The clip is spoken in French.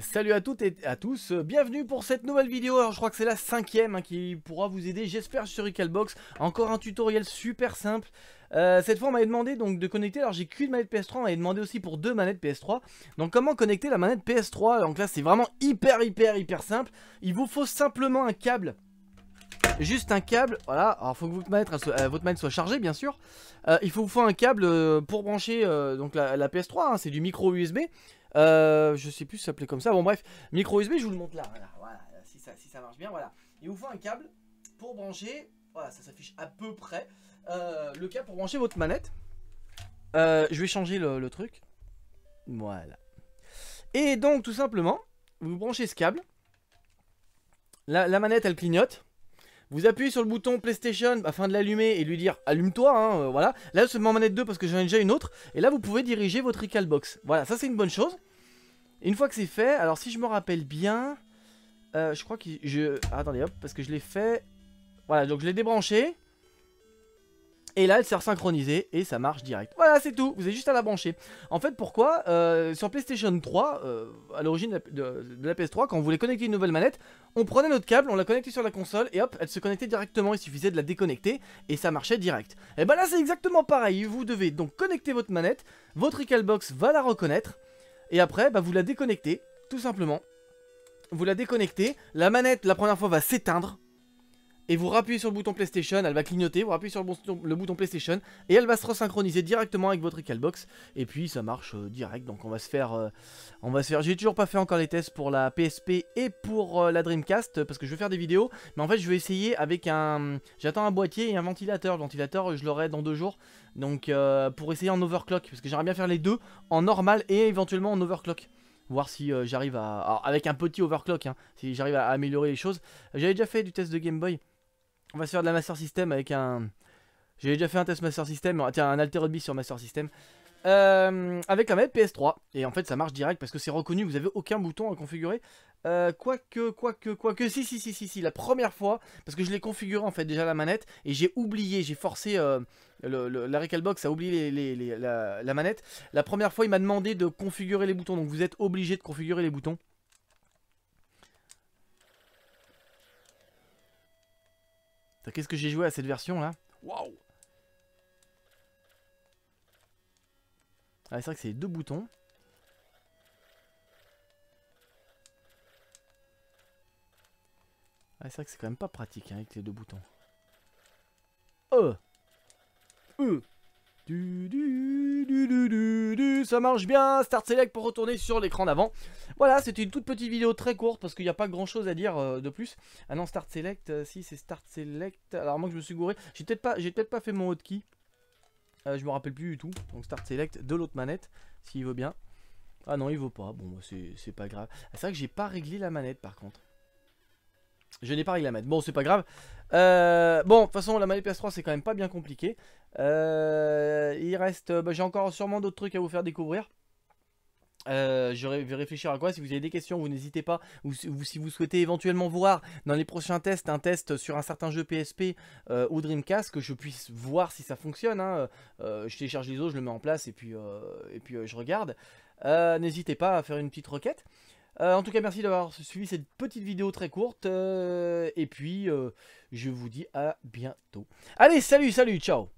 Salut à toutes et à tous, bienvenue pour cette nouvelle vidéo, alors je crois que c'est la cinquième hein, qui pourra vous aider, j'espère sur Recalbox, encore un tutoriel super simple, euh, cette fois on m'avait demandé donc de connecter, alors j'ai qu'une manette PS3, on m'avait demandé aussi pour deux manettes PS3, donc comment connecter la manette PS3, donc là c'est vraiment hyper hyper hyper simple, il vous faut simplement un câble juste un câble, voilà, alors faut que votre manette, euh, votre soit chargée bien sûr. Euh, il faut vous faire un câble euh, pour brancher donc la, PS3, hein, c'est du micro USB. je sais plus si ça comme ça, bon bref, micro USB je vous le montre là, voilà, si, ça, marche bien, voilà. Il vous faut un câble pour brancher, voilà ça s'affiche à peu près, le câble pour brancher votre manette. je vais changer le, truc, voilà. Et donc tout simplement, vous branchez ce câble, la, manette elle clignote. Vous appuyez sur le bouton PlayStation afin de l'allumer et lui dire allume-toi, hein, euh, voilà. Là, je mets manette 2 parce que j'en ai déjà une autre. Et là, vous pouvez diriger votre Recalbox. Voilà, ça c'est une bonne chose. Une fois que c'est fait, alors si je me rappelle bien, euh, je crois que je... attendez, hop, parce que je l'ai fait... Voilà, donc je l'ai débranché. Et là, elle s'est synchronisée et ça marche direct. Voilà, c'est tout. Vous avez juste à la brancher. En fait, pourquoi euh, Sur PlayStation 3, euh, à l'origine de, la PS3, quand on voulait connecter une nouvelle manette, on prenait notre câble, on la connectait sur la console et hop, elle se connectait directement. Il suffisait de la déconnecter et ça marchait direct. Et eh ben là, c'est exactement pareil. Vous devez donc connecter votre manette, votre Recalbox va la reconnaître et après, bah, vous la déconnectez, tout simplement. Vous la déconnectez, la manette la première fois va s'éteindre, et vous rappuyez sur le bouton PlayStation, elle va clignoter, vous rappuyez sur le bouton, PlayStation, et elle va se resynchroniser directement avec votre Recalbox. et puis ça marche euh, direct, donc on va se faire... Euh, on va se faire... J'ai toujours pas fait encore les tests pour la PSP et pour euh, la Dreamcast, parce que je veux faire des vidéos, mais en fait je vais essayer avec un... J'attends un boîtier et un ventilateur, le ventilateur je l'aurai dans deux jours, donc pour essayer en overclock, parce que j'aimerais bien faire les deux, en normal et éventuellement en overclock voir si j'arrive à... avec un petit overclock, hein, si j'arrive à améliorer les choses. J'avais déjà fait du test de Game Boy. On va se faire de la Master System avec un... J'ai déjà fait un test Master System, tiens, un Alter Rugby sur Master System. Euh, avec un même PS3. Et en fait, ça marche direct parce que c'est reconnu, vous avez aucun bouton à configurer. Euh, quoique, quoique, quoique, si, si, si, si, si, la première fois, parce que je l'ai configuré en fait déjà la manette, et j'ai oublié, j'ai forcé euh, le, la Recalbox a oublié la manette. La première fois, il m'a demandé de configurer les boutons, donc vous êtes obligé de configurer les boutons. Qu'est-ce que j'ai joué à cette version là Waouh Ah c'est vrai que c'est deux boutons. Ah c'est vrai que c'est quand même pas pratique hein, avec les deux boutons. Oh Du du ça marche bien, Start Select pour retourner sur l'écran d'avant. Voilà, c'était une toute petite vidéo très courte parce qu'il n'y a pas grand chose à dire euh, de plus. Ah non, Start Select, euh, si c'est Start Select, alors moi je me suis gouré, j'ai peut-être pas, peut pas fait mon hotkey. Euh, je me rappelle plus du tout, donc Start Select de l'autre manette, s'il veut bien. Ah non, il vaut pas, bon bah, c'est pas grave. Ah, c'est vrai que j'ai pas réglé la manette par contre. Je n'ai pas réglé la mettre. Bon, c'est pas grave. Euh, bon, de toute façon, la manette PS3, c'est quand même pas bien compliqué. Euh, il reste... Euh, bah, j'ai encore sûrement d'autres trucs à vous faire découvrir. je vais réfléchir à quoi. Si vous avez des questions, vous n'hésitez pas. Ou si vous souhaitez éventuellement voir dans les prochains tests un test sur un certain jeu PSP ou Dreamcast, que je puisse voir si ça fonctionne. Hein. je télécharge les autres, je le mets en place et puis, et puis je regarde. n'hésitez pas à faire une petite requête. Euh, en tout cas, merci d'avoir suivi cette petite vidéo très courte. Euh, et puis, euh, je vous dis à bientôt. Allez, salut, salut, ciao